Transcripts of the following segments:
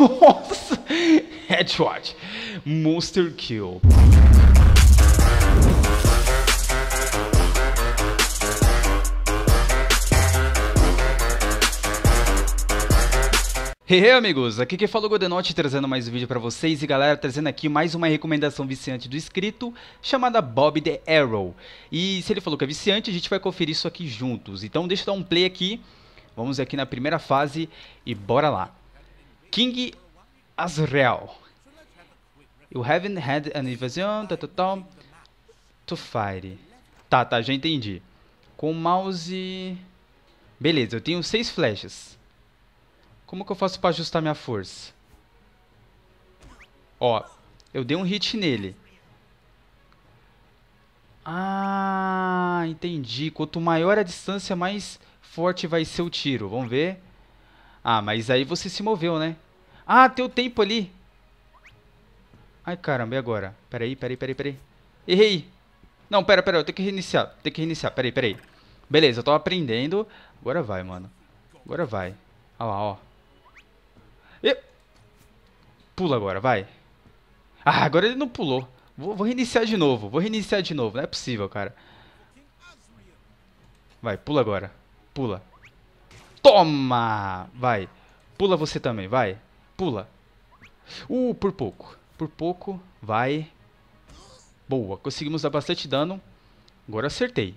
Nossa! Headshot. Monster Kill. Hey, hey, amigos, aqui quem fala é o Godenote trazendo mais um vídeo para vocês e galera, trazendo aqui mais uma recomendação viciante do inscrito chamada Bob the Arrow. E se ele falou que é viciante, a gente vai conferir isso aqui juntos. Então deixa eu dar um play aqui, vamos aqui na primeira fase e bora lá. King Azrael. You haven't had an invasion to to to fire. Tá, tá, já entendi. Com o mouse... Beleza, eu tenho seis flechas. Como que eu faço pra ajustar minha força? Ó, eu dei um hit nele. Ah, entendi. Quanto maior a distância, mais forte vai ser o tiro. Vamos ver. Ah, mas aí você se moveu, né? Ah, teu tempo ali. Ai, caramba, e agora? Peraí, peraí, peraí, peraí. Errei. Não, pera, pera, eu tenho que reiniciar. Tenho que reiniciar, peraí, peraí. Beleza, eu tô aprendendo. Agora vai, mano. Agora vai. Olha lá, ó. E... Pula agora, vai. Ah, agora ele não pulou. Vou, vou reiniciar de novo. Vou reiniciar de novo. Não é possível, cara. Vai, pula agora. Pula. Toma! Vai. Pula você também, vai. Pula. Uh, por pouco. Por pouco. Vai. Boa. Conseguimos dar bastante dano. Agora acertei.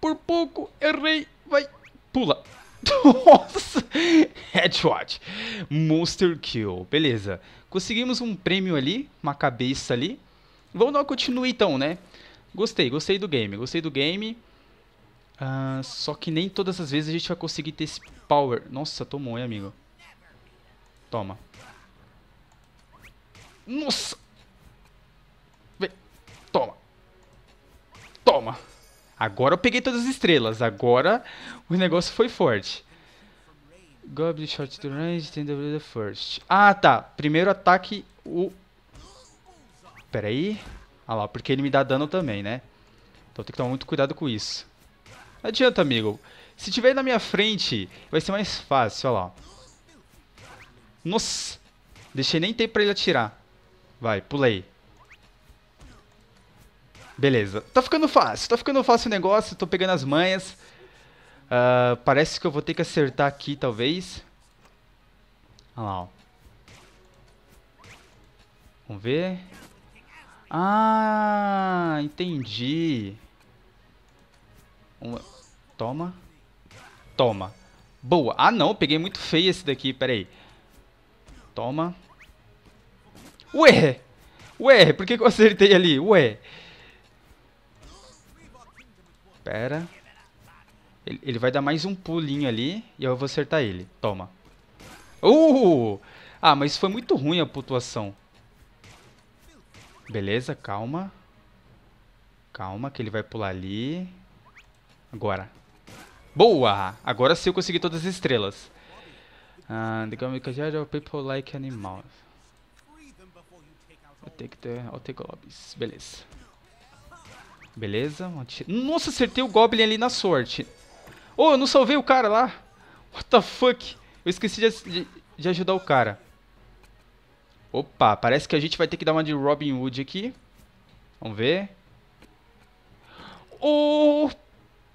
Por pouco. Errei. Vai. Pula. Nossa! Headshot. Monster Kill. Beleza. Conseguimos um prêmio ali. Uma cabeça ali. Vamos dar uma continue então, né? Gostei. Gostei do game. Gostei do game. Uh, só que nem todas as vezes a gente vai conseguir ter esse power. Nossa, tomou, hein, amigo? Toma. Nossa! Vem. Toma. Toma. Agora eu peguei todas as estrelas. Agora o negócio foi forte. Goblin short to range, tend the first. Ah, tá. Primeiro ataque, o... Pera aí. Ah lá, porque ele me dá dano também, né? Então tem que tomar muito cuidado com isso. Não adianta, amigo. Se tiver na minha frente, vai ser mais fácil, olha lá. Nossa! Deixei nem tempo pra ele atirar. Vai, pulei. Beleza. Tá ficando fácil, tá ficando fácil o negócio, tô pegando as manhas. Uh, parece que eu vou ter que acertar aqui, talvez. Olha lá, ó. Vamos ver. Ah, entendi. Uma... Toma. Toma. Boa. Ah, não. Peguei muito feio esse daqui. Pera aí. Toma. Ué! Ué, por que, eu acertei ali? Ué. Pera. Ele, ele, vai dar mais um pulinho ali e eu vou acertar ele. Toma. Uh! Ah, mas foi muito ruim a pontuação. Beleza, calma. Calma que ele vai pular ali. Agora. Boa! Agora sim eu consegui todas as estrelas. Uh, people like animals. I'll take, the, Beleza. Beleza. Nossa, acertei o Goblin ali na sorte. Oh, eu não salvei o cara lá. What the fuck? Eu esqueci de, de, de ajudar o cara. Opa, parece que a gente vai ter que dar uma de Robin Hood aqui. Vamos ver. Opa!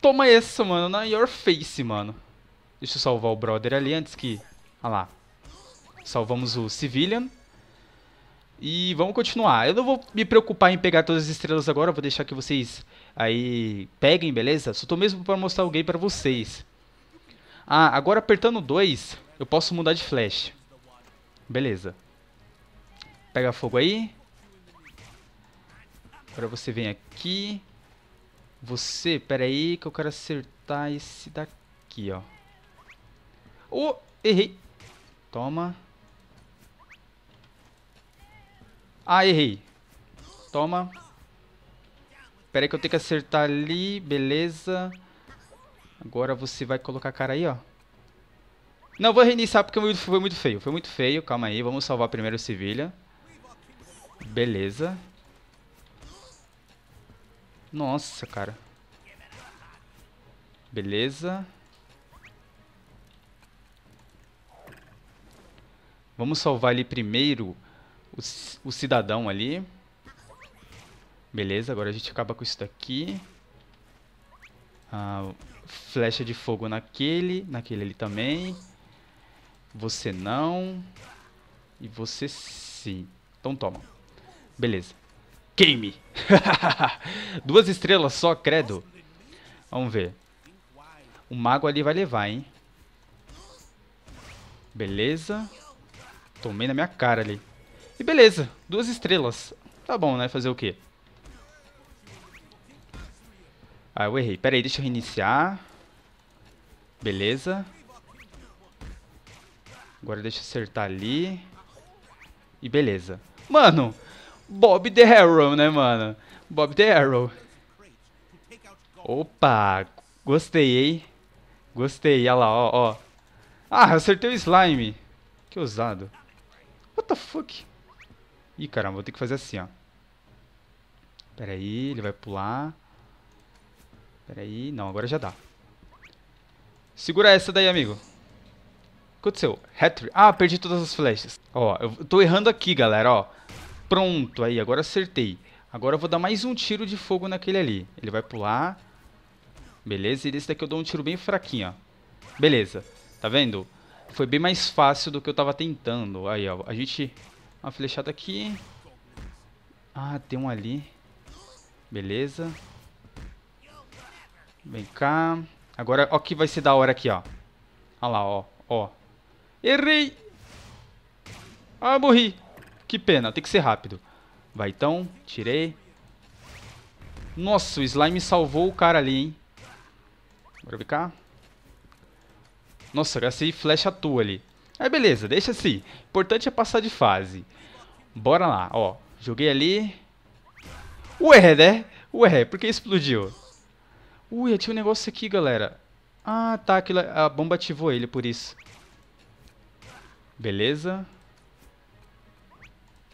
Toma essa, mano, na your face, mano. Deixa eu salvar o brother ali antes que... Olha lá. Salvamos o civilian. E vamos continuar. Eu não vou me preocupar em pegar todas as estrelas agora, vou deixar que vocês aí peguem, beleza? Só tô mesmo pra mostrar o game pra vocês. Ah, agora apertando 2, eu posso mudar de flash. Beleza. Pega fogo aí. Agora você vem aqui. Você, pera aí que eu quero acertar esse daqui, ó. Oh, errei. Toma. Ah, errei. Toma. Pera aí que eu tenho que acertar ali, beleza. Agora você vai colocar a cara aí, ó. Não, vou reiniciar porque foi muito feio. Foi muito feio, calma aí. Vamos salvar primeiro o Sevilha. Beleza. Nossa, cara. Beleza. Vamos salvar ali primeiro o, o cidadão ali. Beleza, agora a gente acaba com isso daqui. Ah, flecha de fogo naquele, naquele ali também. Você não. E você sim. Então toma. Beleza. Game. Duas estrelas só, credo. Vamos ver. O mago ali vai levar, hein? Beleza. Tomei na minha cara ali. E beleza, duas estrelas. Tá bom, né? Fazer o quê? Ah, eu errei. Pera aí, deixa eu reiniciar. Beleza. Agora deixa eu acertar ali. E beleza. Mano, Bob the Arrow, né, mano? Bob the Arrow. Opa, gostei, hein? Gostei, olha lá, ó, ó. Ah, acertei o slime. Que ousado. What the fuck? Ih, caramba, vou ter que fazer assim, ó. Pera aí, ele vai pular. Pera aí, não, agora já dá. Segura essa daí, amigo. O que aconteceu? Hatry. Ah, perdi todas as flechas. Ó, eu tô errando aqui, galera, ó. Pronto, aí, agora acertei. Agora eu vou dar mais um tiro de fogo naquele ali. Ele vai pular. Beleza, e desse daqui eu dou um tiro bem fraquinho, ó. Beleza, tá vendo? Foi bem mais fácil do que eu tava tentando. Aí, ó, a gente... Uma flechada aqui. Ah, tem um ali. Beleza. Vem cá. Agora, ó que vai ser da hora aqui, ó. Olha lá, ó, ó. Errei! Ah, morri! Que pena, tem que ser rápido. Vai então, tirei. Nossa, o slime salvou o cara ali, hein. Bora ver cá. Nossa, agora gastei flecha à toa ali. É beleza, deixa assim. Importante é passar de fase. Bora lá, ó. Joguei ali. Ué, né? Ué, por que explodiu? Ui, tinha um negócio aqui, galera. Ah, tá, aquilo, a bomba ativou ele por isso. Beleza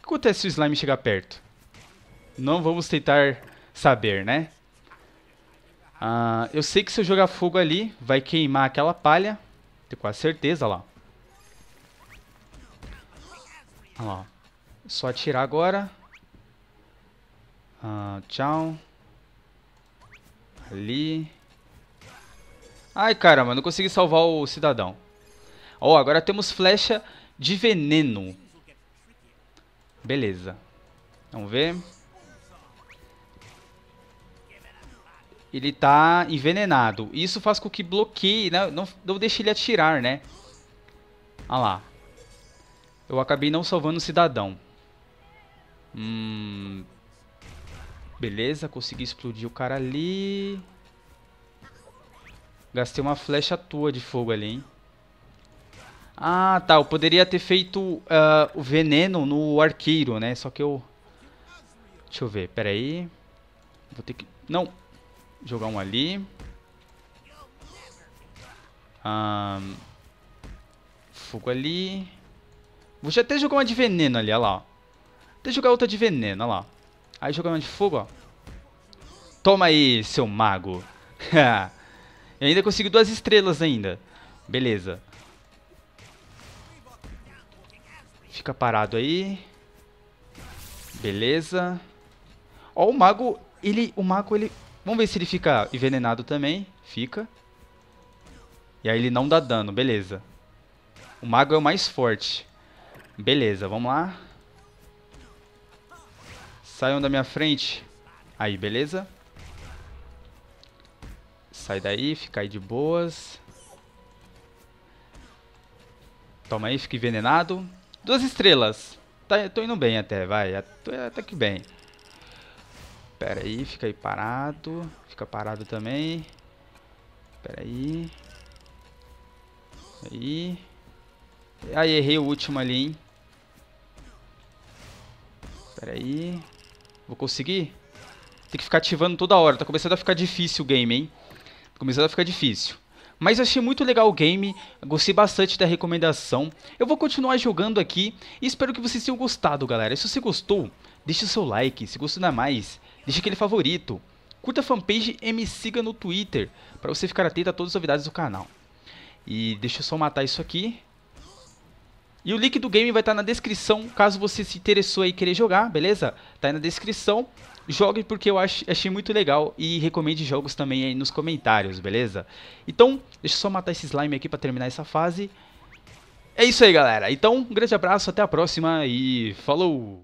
acontece se o slime chegar perto? Não vamos tentar saber, né? Ah, eu sei que se eu jogar fogo ali, vai queimar aquela palha. Tenho quase certeza, lá. Olha lá. É só atirar agora. Ah, tchau. Ali. Ai, caramba, não consegui salvar o cidadão. Ó, oh, agora temos flecha de veneno. Beleza. Vamos ver. Ele tá envenenado. Isso faz com que bloqueie, né? Não, não deixe ele atirar, né? Ah lá. Eu acabei não salvando o cidadão. Hum... Beleza, consegui explodir o cara ali. Gastei uma flecha à toa de fogo ali, hein? Ah, tá. Eu poderia ter feito uh, o veneno no arqueiro, né? Só que eu... Deixa eu ver. Pera aí. Vou ter que... Não. Jogar um ali. Um... Ah, fogo ali. Vou até jogar uma de veneno ali, olha lá. Ó. Até jogar outra de veneno, olha lá. Aí jogar uma de fogo, ó. Toma aí, seu mago. eu ainda consigo duas estrelas ainda. Beleza. Fica parado aí. Beleza. Ó, o mago, ele... O mago, ele... Vamos ver se ele fica envenenado também. Fica. E aí ele não dá dano, beleza. O mago é o mais forte. Beleza, vamos lá. Saiam da minha frente. Aí, beleza. Sai daí, fica aí de boas. Toma aí, fica envenenado. Duas estrelas. Tá, tô indo bem até, vai. Até, até que bem. Pera aí, fica aí parado. Fica parado também. Pera aí. Aí. Aí, errei o último ali, hein. Pera aí. Vou conseguir? Tem que ficar ativando toda hora. Tá começando a ficar difícil o game, hein? Tá começando a ficar difícil. Mas achei muito legal o game, gostei bastante da recomendação. Eu vou continuar jogando aqui e espero que vocês tenham gostado, galera. se você gostou, deixa o seu like, se gostou ainda mais, deixa aquele favorito. Curta a fanpage e me siga no Twitter, para você ficar atento a todas as novidades do canal. E deixa eu só matar isso aqui. E o link do game vai estar tá na descrição, caso você se interessou e querer jogar, beleza? Tá aí na descrição. Jogue porque eu ach, achei muito legal e recomende jogos também aí nos comentários, beleza? Então, deixa eu só matar esse slime aqui pra terminar essa fase. É isso aí, galera. Então, um grande abraço, até a próxima e falou!